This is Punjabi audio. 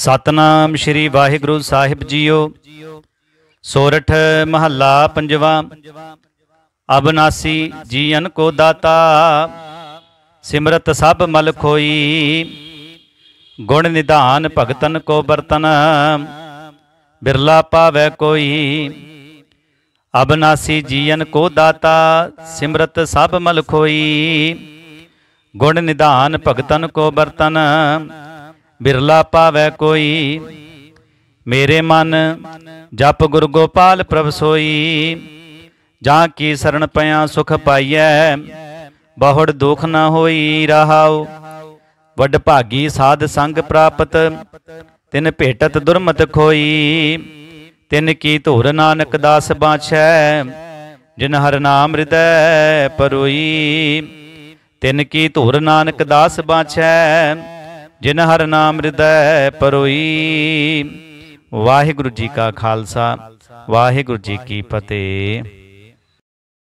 ਸਤਨਾਮ ਸ਼੍ਰੀ ਵਾਹਿਗੁਰੂ ਸਾਹਿਬ ਜੀਓ ਸੋਰਠ ਮਹੱਲਾ ਪੰਜਵਾ ਅਬਨਾਸੀ ਜੀਨ ਕੋ ਦਾਤਾ ਸਿਮਰਤ ਸਭ ਮਲ ਖੋਈ ਗੁਣ ਨਿਧਾਨ ਭਗਤਨ ਕੋ ਬਰਤਨ ਬਿਰਲਾ ਪਾਵੇ ਕੋਈ ਅਬਨਾਸੀ ਜੀਨ ਕੋ ਦਾਤਾ ਸਿਮਰਤ ਸਭ ਮਲ ਖੋਈ ਗੁਣ ਨਿਧਾਨ ਭਗਤਨ ਕੋ ਬਰਤਨ ਬਿਰਲਾ ਪਾਵੇ ਕੋਈ ਮੇਰੇ ਮਨ ਜਪ ਗੁਰ ਗੋਪਾਲ ਪ੍ਰਭ ਸੋਈ ਜਾਂ ਕੀ ਸਰਣ ਪਿਆ ਸੁਖ ਪਾਈਐ ਬਹੁੜ ਦੁਖ ਨਾ ਹੋਈ ਰਹਾਉ ਵੱਡ ਭਾਗੀ ਸਾਧ ਸੰਗ ਪ੍ਰਾਪਤ ਤਿਨ ਭੇਟਤ ਦੁਰਮਤ ਖੋਈ ਤਿਨ ਕੀ ਧੁਰ ਨਾਨਕ ਦਾਸ ਬਾਛੈ ਜਿਨ ਹਰ ਨਾਮ ਹਿਰਦੈ ਪਰੋਈ ਤਿਨ ਕੀ ਧੁਰ ਨਾਨਕ ਦਾਸ ਬਾਛੈ ਜਿਨ ਹਰ ਨਾਮ ਰਿਦੈ ਪਰੋਈ ਵਾਹਿਗੁਰੂ ਜੀ ਕਾ ਖਾਲਸਾ ਵਾਹਿਗੁਰੂ ਜੀ ਕੀ ਫਤਿਹ